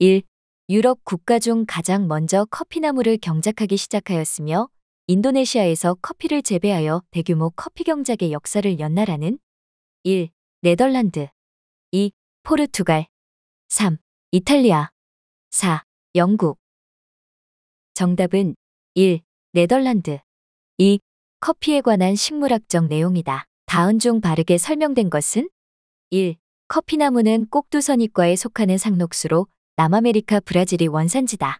1. 유럽 국가 중 가장 먼저 커피나무를 경작하기 시작하였으며 인도네시아에서 커피를 재배하여 대규모 커피 경작의 역사를 연나라는 1. 네덜란드 2. 포르투갈 3. 이탈리아 4. 영국 정답은 1. 네덜란드 2. 커피에 관한 식물학적 내용이다. 다음 중 바르게 설명된 것은 1. 커피나무는 꼭두선이과에 속하는 상록수로 남아메리카 브라질이 원산지다.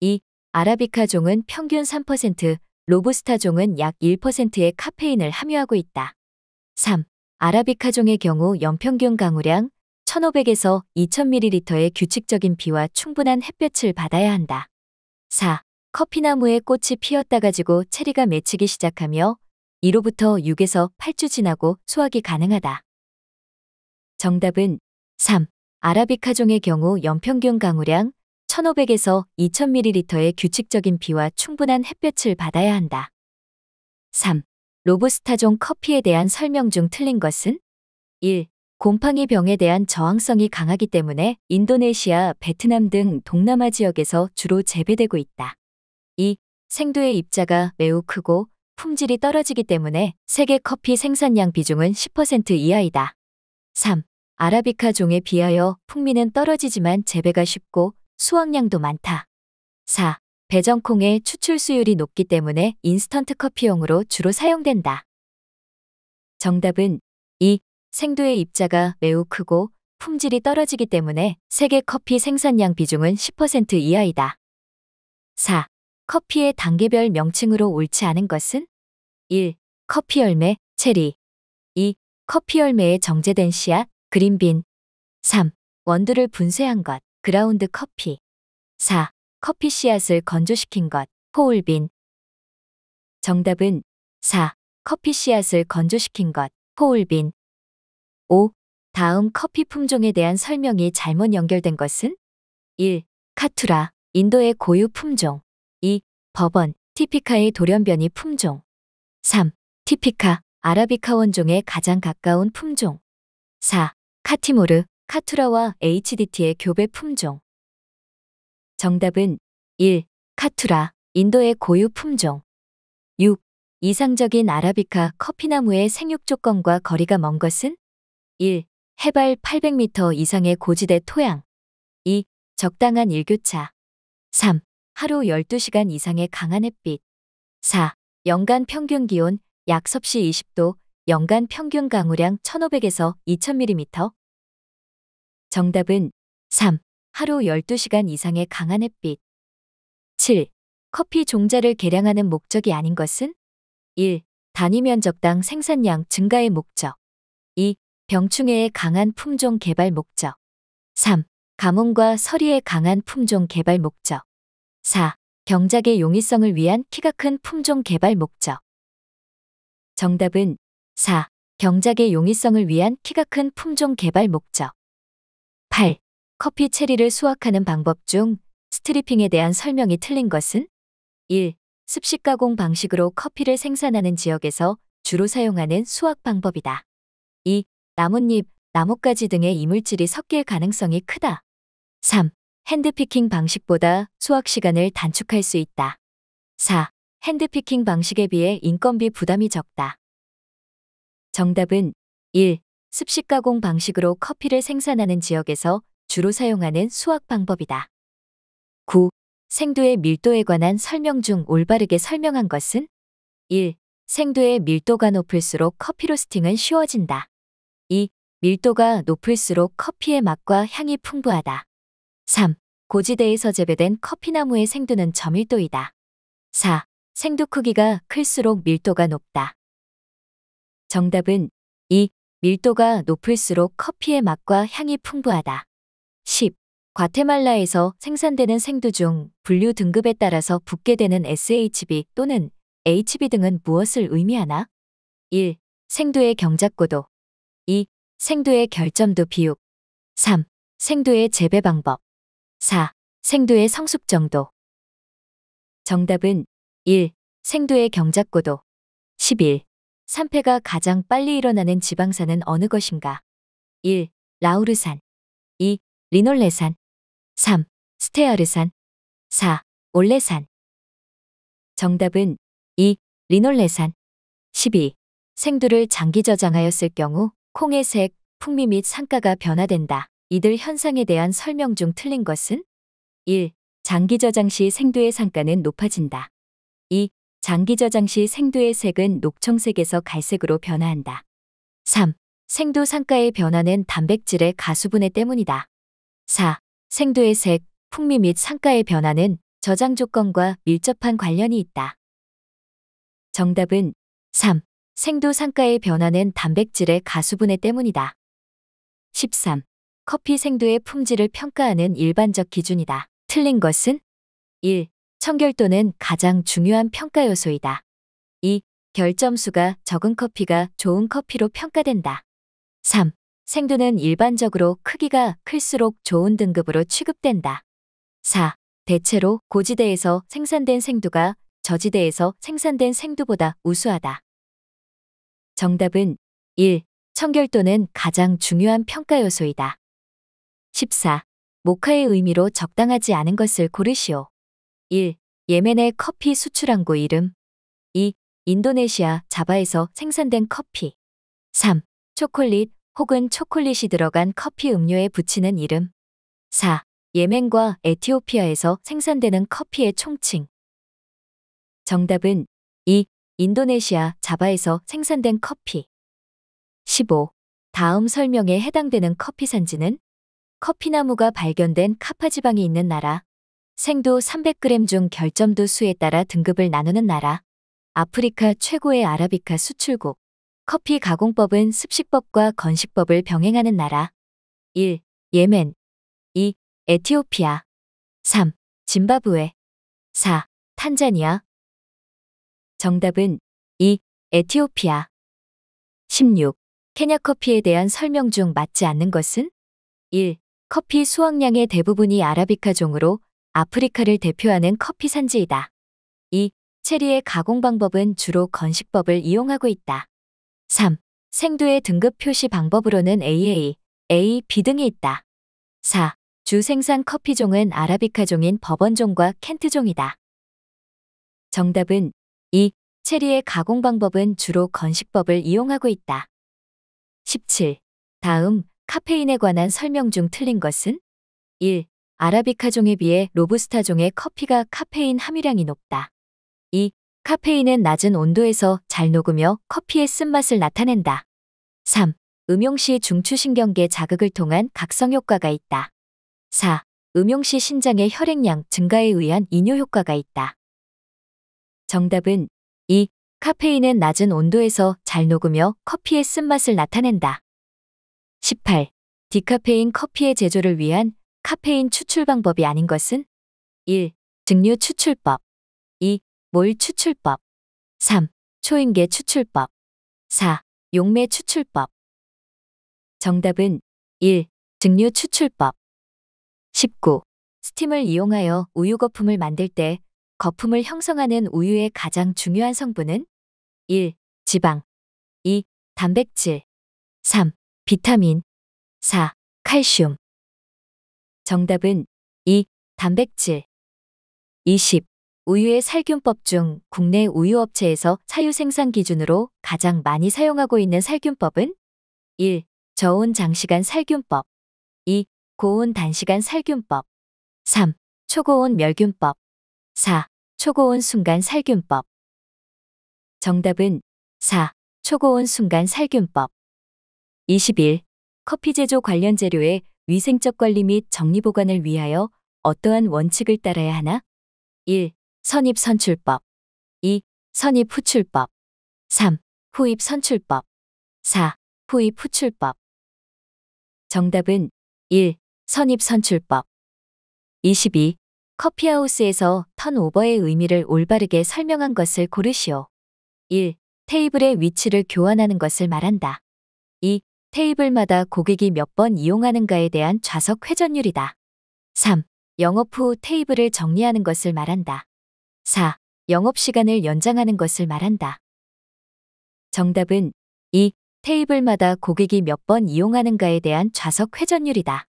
2. 아라비카 종은 평균 3%, 로부스타 종은 약 1%의 카페인을 함유하고 있다. 3. 아라비카 종의 경우 연평균 강우량 1500에서 2000ml의 규칙적인 비와 충분한 햇볕을 받아야 한다. 4. 커피나무에 꽃이 피었다 가지고 체리가 맺히기 시작하며 2로부터 6에서 8주 지나고 수확이 가능하다. 정답은 3. 아라비카종의 경우 연평균 강우량 1500에서 2000ml의 규칙적인 비와 충분한 햇볕을 받아야 한다. 3. 로부스타종 커피에 대한 설명 중 틀린 것은 1. 곰팡이 병에 대한 저항성이 강하기 때문에 인도네시아, 베트남 등 동남아 지역에서 주로 재배되고 있다. 2. 생두의 입자가 매우 크고 품질이 떨어지기 때문에 세계 커피 생산량 비중은 10% 이하이다. 3. 아라비카 종에 비하여 풍미는 떨어지지만 재배가 쉽고 수확량도 많다. 4. 배정콩의 추출 수율이 높기 때문에 인스턴트 커피용으로 주로 사용된다. 정답은 2. 생두의 입자가 매우 크고 품질이 떨어지기 때문에 세계 커피 생산량 비중은 10% 이하이다. 4. 커피의 단계별 명칭으로 옳지 않은 것은? 1. 커피 열매, 체리 2. 커피 열매의 정제된 씨앗, 그린빈 3. 원두를 분쇄한 것 그라운드 커피 4. 커피 씨앗을 건조시킨 것포울빈 정답은 4. 커피 씨앗을 건조시킨 것포울빈 5. 다음 커피 품종에 대한 설명이 잘못 연결된 것은 1. 카투라 인도의 고유 품종 2. 버번 티피카의 돌연변이 품종 3. 티피카 아라비카 원종에 가장 가까운 품종 4. 카티모르, 카투라와 HDT의 교배 품종. 정답은 1. 카투라, 인도의 고유 품종. 6. 이상적인 아라비카 커피나무의 생육 조건과 거리가 먼 것은? 1. 해발 800m 이상의 고지대 토양. 2. 적당한 일교차. 3. 하루 12시간 이상의 강한 햇빛. 4. 연간 평균 기온 약 섭씨 20도, 연간 평균 강우량 1500에서 2000mm. 정답은 3. 하루 12시간 이상의 강한 햇빛. 7. 커피 종자를 개량하는 목적이 아닌 것은? 1. 단위 면적당 생산량 증가의 목적. 2. 병충해의 강한 품종 개발 목적. 3. 가뭄과 서리의 강한 품종 개발 목적. 4. 경작의 용이성을 위한 키가 큰 품종 개발 목적. 정답은 4. 경작의 용이성을 위한 키가 큰 품종 개발 목적 8. 커피 체리를 수확하는 방법 중 스트리핑에 대한 설명이 틀린 것은 1. 습식 가공 방식으로 커피를 생산하는 지역에서 주로 사용하는 수확 방법이다. 2. 나뭇잎, 나뭇가지 등의 이물질이 섞일 가능성이 크다. 3. 핸드피킹 방식보다 수확 시간을 단축할 수 있다. 4. 핸드피킹 방식에 비해 인건비 부담이 적다. 정답은 1. 습식 가공 방식으로 커피를 생산하는 지역에서 주로 사용하는 수확 방법이다. 9. 생두의 밀도에 관한 설명 중 올바르게 설명한 것은 1. 생두의 밀도가 높을수록 커피 로스팅은 쉬워진다. 2. 밀도가 높을수록 커피의 맛과 향이 풍부하다. 3. 고지대에서 재배된 커피나무의 생두는 저밀도이다. 4. 생두 크기가 클수록 밀도가 높다. 정답은 2. 밀도가 높을수록 커피의 맛과 향이 풍부하다. 10. 과테말라에서 생산되는 생두 중 분류 등급에 따라서 붙게 되는 SHB 또는 HB 등은 무엇을 의미하나? 1. 생두의 경작고도 2. 생두의 결점도 비육 3. 생두의 재배 방법 4. 생두의 성숙 정도 정답은 1. 생두의 경작고도 11. 산패가 가장 빨리 일어나는 지방산은 어느 것인가? 1. 라우르산 2. 리놀레산 3. 스테아르산 4. 올레산 정답은 2. 리놀레산 12. 생두를 장기 저장하였을 경우 콩의 색, 풍미 및상가가 변화된다. 이들 현상에 대한 설명 중 틀린 것은 1. 장기 저장 시 생두의 상가는 높아진다. 2. 장기 저장 시 생두의 색은 녹청색에서 갈색으로 변화한다. 3. 생두 상가의 변화는 단백질의 가수분해 때문이다. 4. 생두의 색, 풍미 및상가의 변화는 저장 조건과 밀접한 관련이 있다. 정답은 3. 생두 상가의 변화는 단백질의 가수분해 때문이다. 13. 커피 생두의 품질을 평가하는 일반적 기준이다. 틀린 것은 1. 청결도는 가장 중요한 평가 요소이다. 2. 결점수가 적은 커피가 좋은 커피로 평가된다. 3. 생두는 일반적으로 크기가 클수록 좋은 등급으로 취급된다. 4. 대체로 고지대에서 생산된 생두가 저지대에서 생산된 생두보다 우수하다. 정답은 1. 청결도는 가장 중요한 평가 요소이다. 14. 모카의 의미로 적당하지 않은 것을 고르시오. 1. 예멘의 커피 수출항구 이름 2. 인도네시아 자바에서 생산된 커피 3. 초콜릿 혹은 초콜릿이 들어간 커피 음료에 붙이는 이름 4. 예멘과 에티오피아에서 생산되는 커피의 총칭 정답은 2. 인도네시아 자바에서 생산된 커피 15. 다음 설명에 해당되는 커피 산지는 커피나무가 발견된 카파 지방이 있는 나라 생도 300g 중 결점도 수에 따라 등급을 나누는 나라. 아프리카 최고의 아라비카 수출국. 커피 가공법은 습식법과 건식법을 병행하는 나라. 1. 예멘. 2. 에티오피아. 3. 짐바브웨. 4. 탄자니아. 정답은 2. 에티오피아. 16. 케냐 커피에 대한 설명 중 맞지 않는 것은? 1. 커피 수확량의 대부분이 아라비카 종으로 아프리카를 대표하는 커피 산지이다. 2. 체리의 가공 방법은 주로 건식법을 이용하고 있다. 3. 생두의 등급 표시 방법으로는 AA, A, B 등이 있다. 4. 주 생산 커피종은 아라비카종인 버번종과 켄트종이다. 정답은 2. 체리의 가공 방법은 주로 건식법을 이용하고 있다. 17. 다음 카페인에 관한 설명 중 틀린 것은? 1. 아라비카종에 비해 로부스타종의 커피가 카페인 함유량이 높다. 2. 카페인은 낮은 온도에서 잘 녹으며 커피의 쓴맛을 나타낸다. 3. 음용 시 중추신경계 자극을 통한 각성 효과가 있다. 4. 음용 시 신장의 혈액량 증가에 의한 이뇨 효과가 있다. 정답은 2. 카페인은 낮은 온도에서 잘 녹으며 커피의 쓴맛을 나타낸다. 18. 디카페인 커피의 제조를 위한 카페인 추출 방법이 아닌 것은 1. 증류 추출법 2. 몰 추출법 3. 초임계 추출법 4. 용매 추출법 정답은 1. 증류 추출법 19. 스팀을 이용하여 우유 거품을 만들 때 거품을 형성하는 우유의 가장 중요한 성분은 1. 지방 2. 단백질 3. 비타민 4. 칼슘 정답은 2. 단백질 20. 우유의 살균법 중 국내 우유업체에서 사유 생산 기준으로 가장 많이 사용하고 있는 살균법은 1. 저온 장시간 살균법 2. 고온 단시간 살균법 3. 초고온 멸균법 4. 초고온 순간 살균법 정답은 4. 초고온 순간 살균법 21. 커피 제조 관련 재료에 위생적 관리 및 정리보관을 위하여 어떠한 원칙을 따라야 하나? 1. 선입선출법 2. 선입후출법 3. 후입선출법 4. 후입후출법 정답은 1. 선입선출법 22. 커피하우스에서 턴오버의 의미를 올바르게 설명한 것을 고르시오. 1. 테이블의 위치를 교환하는 것을 말한다. 2. 테이블마다 고객이 몇 번 이용하는가에 대한 좌석 회전율이다. 3. 영업 후 테이블을 정리하는 것을 말한다. 4. 영업 시간을 연장하는 것을 말한다. 정답은 2. 테이블마다 고객이 몇 번 이용하는가에 대한 좌석 회전율이다.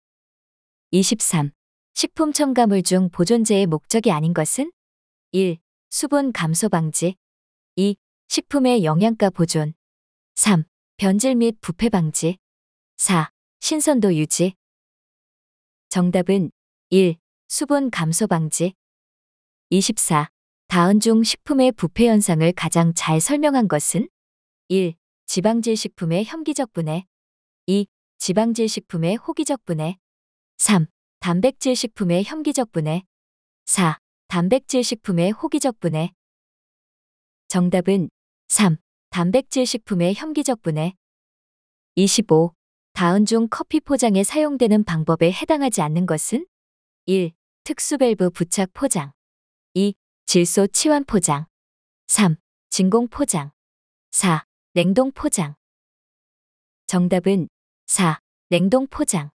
23. 식품 첨가물 중 보존제의 목적이 아닌 것은? 1. 수분 감소 방지 2. 식품의 영양가 보존 3. 변질 및 부패 방지. 4. 신선도 유지. 정답은 1. 수분 감소 방지. 24. 다은 중 식품의 부패 현상을 가장 잘 설명한 것은 1. 지방질 식품의 혐기적 분해 2. 지방질 식품의 호기적 분해 3. 단백질 식품의 혐기적 분해 4. 단백질 식품의 호기적 분해 정답은 3. 단백질 식품의 혐기적 분에 25. 다운 중 커피 포장에 사용되는 방법에 해당하지 않는 것은 1. 특수밸브 부착 포장 2. 질소 치환 포장 3. 진공 포장 4. 냉동 포장 정답은 4. 냉동 포장